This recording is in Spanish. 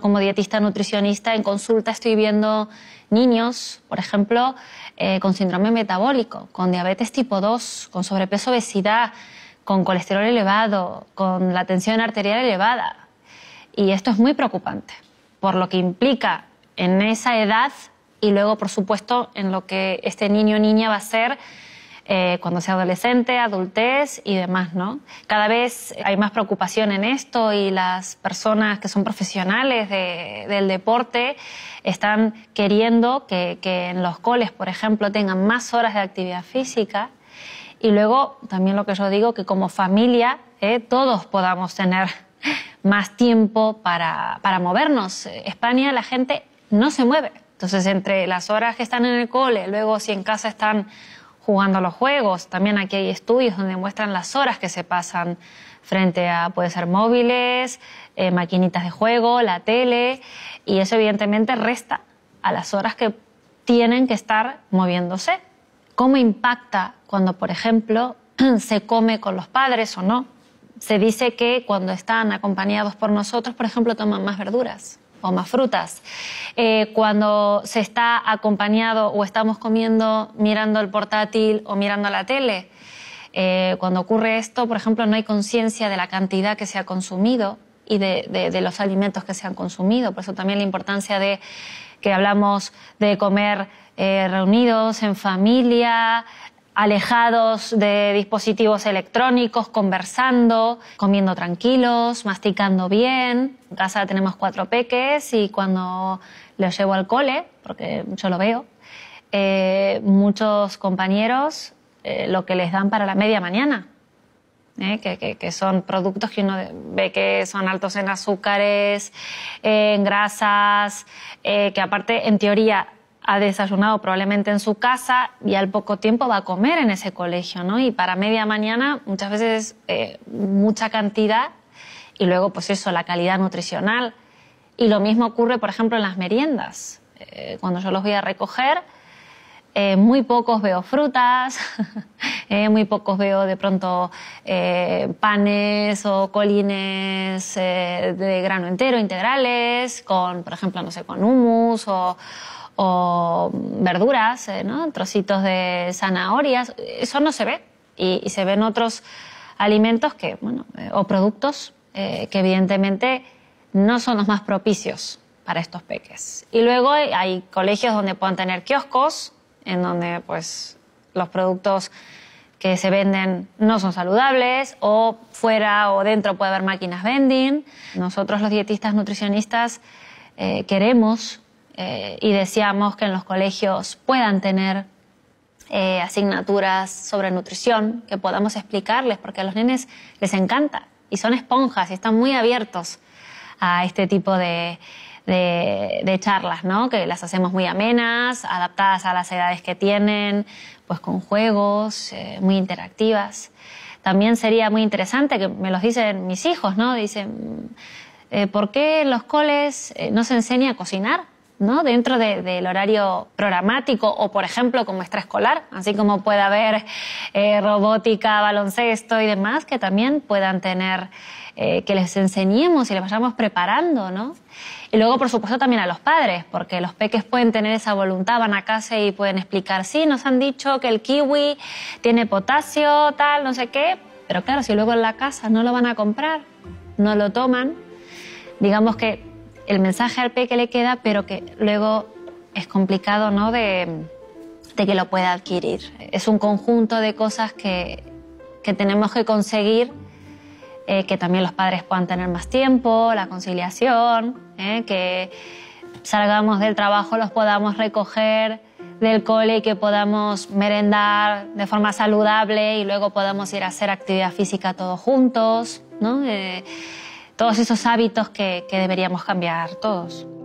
como dietista nutricionista en consulta estoy viendo niños, por ejemplo, eh, con síndrome metabólico, con diabetes tipo 2, con sobrepeso, obesidad, con colesterol elevado, con la tensión arterial elevada. Y esto es muy preocupante, por lo que implica en esa edad y luego, por supuesto, en lo que este niño o niña va a ser eh, cuando sea adolescente, adultez y demás, ¿no? Cada vez hay más preocupación en esto y las personas que son profesionales del deporte están queriendo que, en los coles, por ejemplo, tengan más horas de actividad física y luego también lo que yo digo, que como familia eh, todos podamos tener más tiempo para, para, movernos. España la gente no se mueve. Entonces, entre las horas que están en el cole, luego si en casa están jugando a los juegos. También aquí hay estudios donde muestran las horas que se pasan frente a, puede ser móviles, eh, maquinitas de juego, la tele, y eso evidentemente resta a las horas que tienen que estar moviéndose. ¿Cómo impacta cuando, por ejemplo, se come con los padres o no? Se dice que cuando están acompañados por nosotros, por ejemplo, toman más verduras o más frutas. Eh, cuando se está acompañado o estamos comiendo mirando el portátil o mirando la tele, eh, cuando ocurre esto, por ejemplo, no hay conciencia de la cantidad que se ha consumido y de, los alimentos que se han consumido. Por eso también la importancia de que hablamos de comer eh, reunidos, en familia, alejados de dispositivos electrónicos, conversando, comiendo tranquilos, masticando bien. En casa tenemos cuatro peques y cuando los llevo al cole, porque yo lo veo, eh, muchos compañeros eh, lo que les dan para la media mañana, eh, que, que, son productos que uno ve que son altos en azúcares, en grasas, que aparte en teoría ha desayunado probablemente en su casa y al poco tiempo va a comer en ese colegio, ¿no? Y para media mañana muchas veces eh, mucha cantidad y luego pues eso, la calidad nutricional. Y lo mismo ocurre, por ejemplo, en las meriendas. Eh, cuando yo los voy a recoger, eh, muy pocos veo frutas, muy pocos veo de pronto panes o colines de grano entero, integrales, con, por ejemplo, no sé, con hummus o o verduras, eh, ¿no? trocitos de zanahorias. Eso no se ve y, se ven otros alimentos que, bueno, eh, o productos eh, que evidentemente no son los más propicios para estos peques. Y luego hay colegios donde puedan tener kioscos, en donde pues los productos que se venden no son saludables o fuera o dentro puede haber máquinas vending. Nosotros los dietistas nutricionistas queremos eh, y deseamos que en los colegios puedan tener eh, asignaturas sobre nutrición, que podamos explicarles, porque a los nenes les encanta y son esponjas y están muy abiertos a este tipo de, charlas, Que las hacemos muy amenas, adaptadas a las edades que tienen, pues con juegos, eh, muy interactivas. También sería muy interesante, que me los dicen mis hijos, ¿no? Dicen, ¿por qué en los coles no se enseña a cocinar? ¿no? dentro del horario programático o, por ejemplo, como extraescolar, así como puede haber eh, robótica, baloncesto y demás, que también puedan tener, eh, que les enseñemos y les vayamos preparando. ¿no? Y luego, por supuesto, también a los padres, porque los peques pueden tener esa voluntad, van a casa y pueden explicar, sí, nos han dicho que el kiwi tiene potasio, tal, no sé qué, pero claro, si luego en la casa no lo van a comprar, no lo toman, digamos que el mensaje al P que le queda, pero que luego es complicado ¿no? de, que lo pueda adquirir. Es un conjunto de cosas que, que tenemos que conseguir eh, que también los padres puedan tener más tiempo, la conciliación, eh, que salgamos del trabajo, los podamos recoger del cole y que podamos merendar de forma saludable y luego podamos ir a hacer actividad física todos juntos. ¿no? Eh, todos esos hábitos que, que deberíamos cambiar todos.